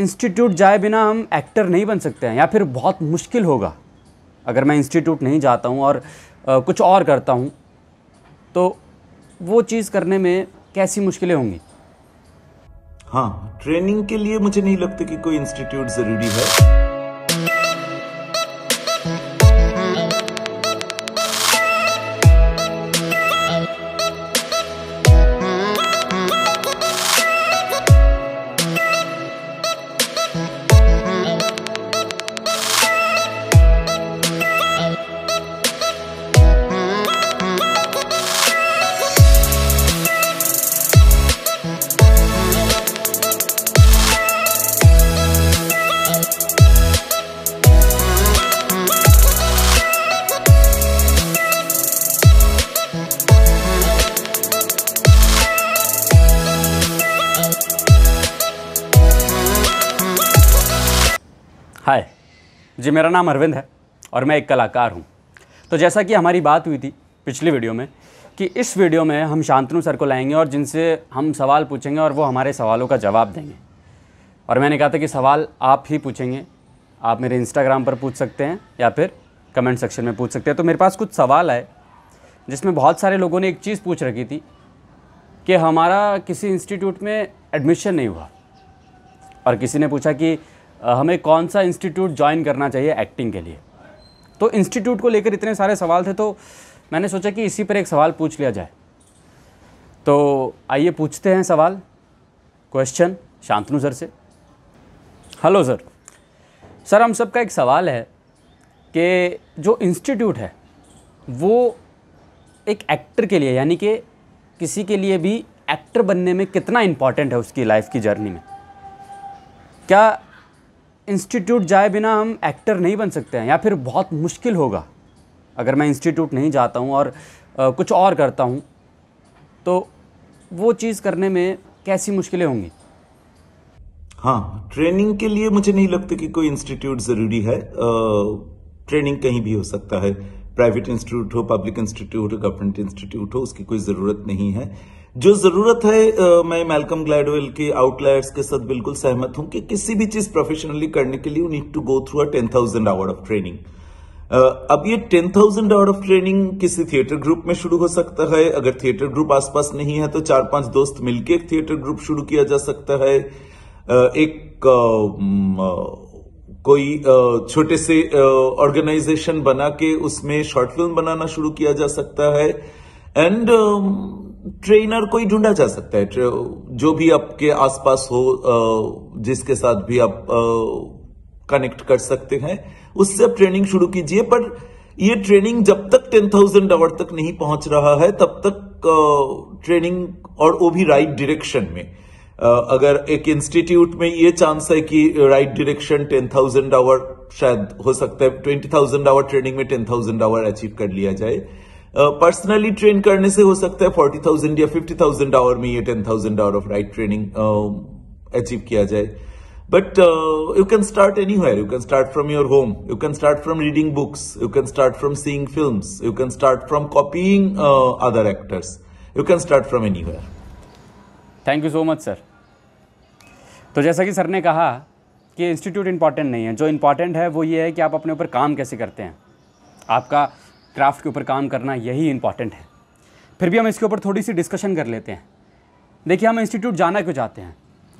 institute जाए बिना हम एक्टर नहीं बन सकते हैं या फिर बहुत मुश्किल होगा अगर मैं इंस्टीट्यूट नहीं जाता हूँ और आ, कुछ और करता हूँ तो वो चीज़ करने में कैसी मुश्किलें होंगी हाँ ट्रेनिंग के लिए मुझे नहीं लगता कि कोई इंस्टीट्यूट ज़रूरी है हाय जी मेरा नाम अरविंद है और मैं एक कलाकार हूँ तो जैसा कि हमारी बात हुई थी पिछली वीडियो में कि इस वीडियो में हम शांतनु सर को लाएंगे और जिनसे हम सवाल पूछेंगे और वो हमारे सवालों का जवाब देंगे और मैंने कहा था कि सवाल आप ही पूछेंगे आप मेरे इंस्टाग्राम पर पूछ सकते हैं या फिर कमेंट सेक्शन में पूछ सकते हैं तो मेरे पास कुछ सवाल आए जिसमें बहुत सारे लोगों ने एक चीज़ पूछ रखी थी कि हमारा किसी इंस्टीट्यूट में एडमिशन नहीं हुआ और किसी ने पूछा कि हमें कौन सा इंस्टीट्यूट ज्वाइन करना चाहिए एक्टिंग के लिए तो इंस्टीट्यूट को लेकर इतने सारे सवाल थे तो मैंने सोचा कि इसी पर एक सवाल पूछ लिया जाए तो आइए पूछते हैं सवाल क्वेश्चन शांतनु सर से हेलो सर सर हम सबका एक सवाल है कि जो इंस्टीट्यूट है वो एक एक्टर के लिए यानी कि किसी के लिए भी एक्टर बनने में कितना इम्पॉर्टेंट है उसकी लाइफ की जर्नी में क्या इंस्टीट्यूट जाए बिना हम एक्टर नहीं बन सकते हैं या फिर बहुत मुश्किल होगा अगर मैं इंस्टीट्यूट नहीं जाता हूँ और आ, कुछ और करता हूँ तो वो चीज़ करने में कैसी मुश्किलें होंगी हाँ ट्रेनिंग के लिए मुझे नहीं लगता कि कोई इंस्टीट्यूट ज़रूरी है ट्रेनिंग कहीं भी हो सकता है प्राइवेट इंस्टीट्यूट हो पब्लिक इंस्टीट्यूट हो गवर्नमेंट इंस्टीट्यूट हो उसकी कोई ज़रूरत नहीं है जो जरूरत है आ, मैं मेलकम ग्लैडवेल के आउटलायर्स के साथ बिल्कुल सहमत हूं कि किसी भी चीज प्रोफेशनली करने के लिए need to go through a ten thousand hour of training अब ये ten thousand hour of training किसी थिएटर ग्रुप में शुरू हो सकता है अगर थिएटर ग्रुप आसपास नहीं है तो चार पांच दोस्त मिलकर एक थिएटर ग्रुप शुरू किया जा सकता है एक कोई छोटे से ऑर्गेनाइजेशन बना के उसमें शॉर्ट फिल्म बनाना शुरू किया जा सकता है एंड ट्रेनर को ही ढूंढा जा सकता है जो भी आपके आसपास हो जिसके साथ भी आप कनेक्ट कर सकते हैं उससे आप ट्रेनिंग शुरू कीजिए पर ये ट्रेनिंग जब तक टेन थाउजेंड आवर तक नहीं पहुंच रहा है तब तक ट्रेनिंग और वो भी राइट डायरेक्शन में अगर एक इंस्टीट्यूट में ये चांस है कि right direction ten thousand hour शायद हो सकता है ट्वेंटी थाउजेंड आवर ट्रेनिंग में टेन थाउजेंड आवर अचीव कर लिया जाए पर्सनली ट्रेन करने से हो सकता है फोर्टी थाउजेंड या फिफ्टी थाउजेंड आवर में ये ten thousand hour of right training achieve किया जाए but you can start anywhere you can start from your home you can start from reading books you can start from seeing film you can start from copying other actors you can start from anywhere thank you so much sir तो जैसा कि sir ने कहा कि institute important नहीं है जो important है वो ये है कि आप अपने ऊपर काम कैसे करते हैं आपका क्राफ्ट के ऊपर काम करना यही इंपॉर्टेंट है फिर भी हम इसके ऊपर थोड़ी सी डिस्कशन कर लेते हैं देखिए हम इंस्टीट्यूट जाना क्यों चाहते हैं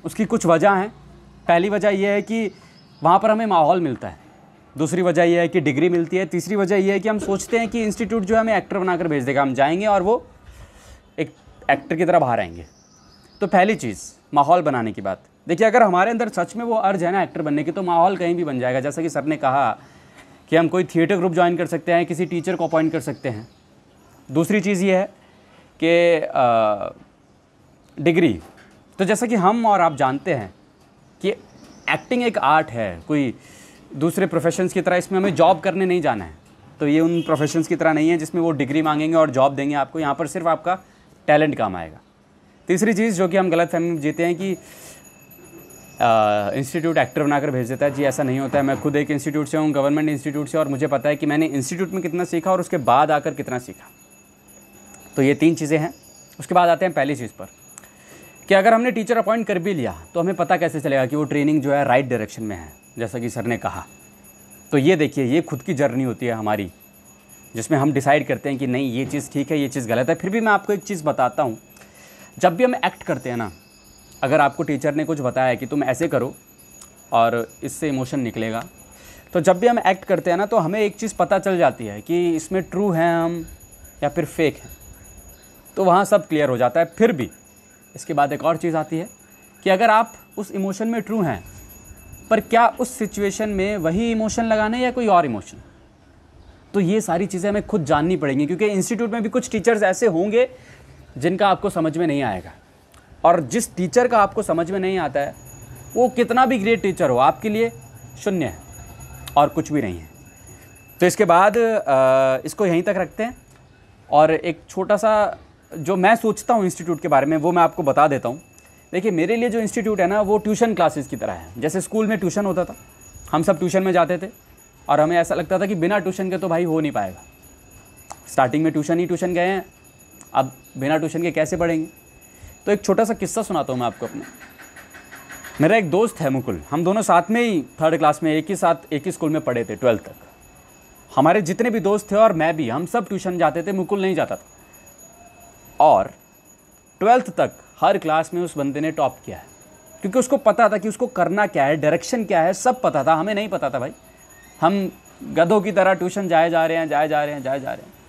उसकी कुछ वजह हैं पहली वजह यह है कि वहाँ पर हमें माहौल मिलता है दूसरी वजह यह है कि डिग्री मिलती है तीसरी वजह यह है कि हम सोचते हैं कि इंस्टीट्यूट जो है हमें एक्टर बनाकर भेज देगा हम जाएंगे और वो एक एक्टर की तरह बाहर आएंगे तो पहली चीज़ माहौल बनाने की बात देखिए अगर हमारे अंदर सच में वो अर्ज है ना एक्टर बनने की तो माहौल कहीं भी बन जाएगा जैसा कि सर ने कहा कि हम कोई थिएटर ग्रुप ज्वाइन कर सकते हैं किसी टीचर को अपॉइंट कर सकते हैं दूसरी चीज़ ये है कि डिग्री तो जैसा कि हम और आप जानते हैं कि एक्टिंग एक आर्ट है कोई दूसरे प्रोफेशंस की तरह इसमें हमें जॉब करने नहीं जाना है तो ये उन प्रोफेशंस की तरह नहीं है जिसमें वो डिग्री मांगेंगे और जॉब देंगे आपको यहाँ पर सिर्फ आपका टैलेंट काम आएगा तीसरी चीज़ जो कि हम गलत फहमी जीते हैं कि इंस्टीट्यूट एक्टर बनाकर भेज देता है जी ऐसा नहीं होता है मैं खुद एक इंस्टीट्यूट से हूँ गवर्नमेंट इंस्टीट्यूट से और मुझे पता है कि मैंने इंस्टीट्यूट में कितना सीखा और उसके बाद आकर कितना सीखा तो ये तीन चीज़ें हैं उसके बाद आते हैं पहली चीज़ पर कि अगर हमने टीचर अपॉइंट कर भी लिया तो हमें पता कैसे चलेगा कि वो ट्रेनिंग जो है राइट डायरेक्शन में है जैसा कि सर ने कहा तो ये देखिए ये खुद की जर्नी होती है हमारी जिसमें हम डिसाइड करते हैं कि नहीं ये चीज़ ठीक है ये चीज़ गलत है फिर भी मैं आपको एक चीज़ बताता हूँ जब भी हम एक्ट करते हैं ना अगर आपको टीचर ने कुछ बताया कि तुम ऐसे करो और इससे इमोशन निकलेगा तो जब भी हम एक्ट करते हैं ना तो हमें एक चीज़ पता चल जाती है कि इसमें ट्रू हैं हम या फिर फेक हैं तो वहाँ सब क्लियर हो जाता है फिर भी इसके बाद एक और चीज़ आती है कि अगर आप उस इमोशन में ट्रू हैं पर क्या उस सिचुएशन में वही इमोशन लगाने या कोई और इमोशन तो ये सारी चीज़ें हमें खुद जाननी पड़ेंगी क्योंकि इंस्टीट्यूट में भी कुछ टीचर्स ऐसे होंगे जिनका आपको समझ में नहीं आएगा और जिस टीचर का आपको समझ में नहीं आता है वो कितना भी ग्रेट टीचर हो आपके लिए शून्य है और कुछ भी नहीं है तो इसके बाद इसको यहीं तक रखते हैं और एक छोटा सा जो मैं सोचता हूँ इंस्टीट्यूट के बारे में वो मैं आपको बता देता हूँ देखिए मेरे लिए जो इंस्टीट्यूट है ना वो ट्यूशन क्लासेस की तरह है जैसे स्कूल में ट्यूशन होता था हम सब ट्यूशन में जाते थे और हमें ऐसा लगता था कि बिना ट्यूशन के तो भाई हो नहीं पाएगा स्टार्टिंग में ट्यूशन ही ट्यूशन गए हैं अब बिना ट्यूशन के कैसे पढ़ेंगे तो एक छोटा सा किस्सा सुनाता हूँ मैं आपको अपना मेरा एक दोस्त है मुकुल हम दोनों साथ में ही थर्ड क्लास में एक ही साथ एक ही स्कूल में पढ़े थे ट्वेल्थ तक हमारे जितने भी दोस्त थे और मैं भी हम सब ट्यूशन जाते थे मुकुल नहीं जाता था और ट्वेल्थ तक हर क्लास में उस बंदे ने टॉप किया है क्योंकि उसको पता था कि उसको करना क्या है डायरेक्शन क्या है सब पता था हमें नहीं पता था भाई हम गधों की तरह ट्यूशन जाए जा रहे हैं जाए जा रहे हैं जाए जा रहे हैं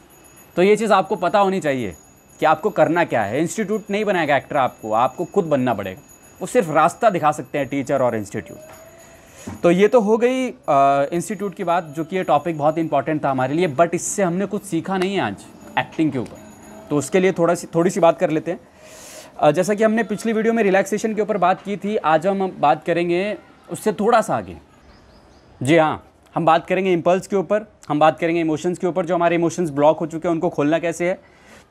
तो ये चीज़ आपको पता होनी चाहिए कि आपको करना क्या है इंस्टीट्यूट नहीं बनाएगा एक्टर आपको आपको खुद बनना पड़ेगा वो सिर्फ रास्ता दिखा सकते हैं टीचर और इंस्टीट्यूट तो ये तो हो गई इंस्टीट्यूट की बात जो कि ये टॉपिक बहुत इंपॉर्टेंट था हमारे लिए बट इससे हमने कुछ सीखा नहीं है आज एक्टिंग के ऊपर तो उसके लिए थोड़ा सी थोड़ी सी बात कर लेते हैं जैसा कि हमने पिछली वीडियो में रिलैक्सेशन के ऊपर बात की थी आज हम बात करेंगे उससे थोड़ा सा आगे जी हाँ हम बात करेंगे इम्पल्स के ऊपर हम बात करेंगे इमोशंस के ऊपर जो हमारे इमोशंस ब्लॉक हो चुके हैं उनको खोलना कैसे है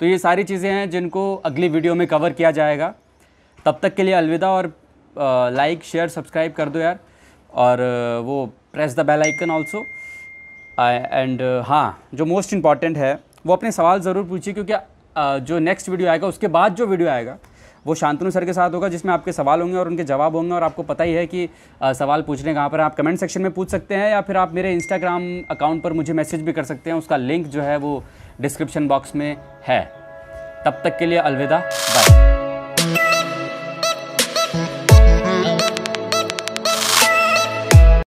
तो ये सारी चीज़ें हैं जिनको अगली वीडियो में कवर किया जाएगा तब तक के लिए अलविदा और लाइक शेयर सब्सक्राइब कर दो यार और वो press the bell icon also and हाँ जो मोस्ट इम्पॉर्टेंट है वो अपने सवाल ज़रूर पूछिए क्योंकि जो नेक्स्ट वीडियो आएगा उसके बाद जो वीडियो आएगा वो शांतनु सर के साथ होगा जिसमें आपके सवाल होंगे और उनके जवाब होंगे और आपको पता ही है कि आ, सवाल पूछने कहाँ पर आप कमेंट सेक्शन में पूछ सकते हैं या फिर आप मेरे इंस्टाग्राम अकाउंट पर मुझे मैसेज भी कर सकते हैं उसका लिंक जो है वो डिस्क्रिप्शन बॉक्स में है तब तक के लिए अलविदा बाय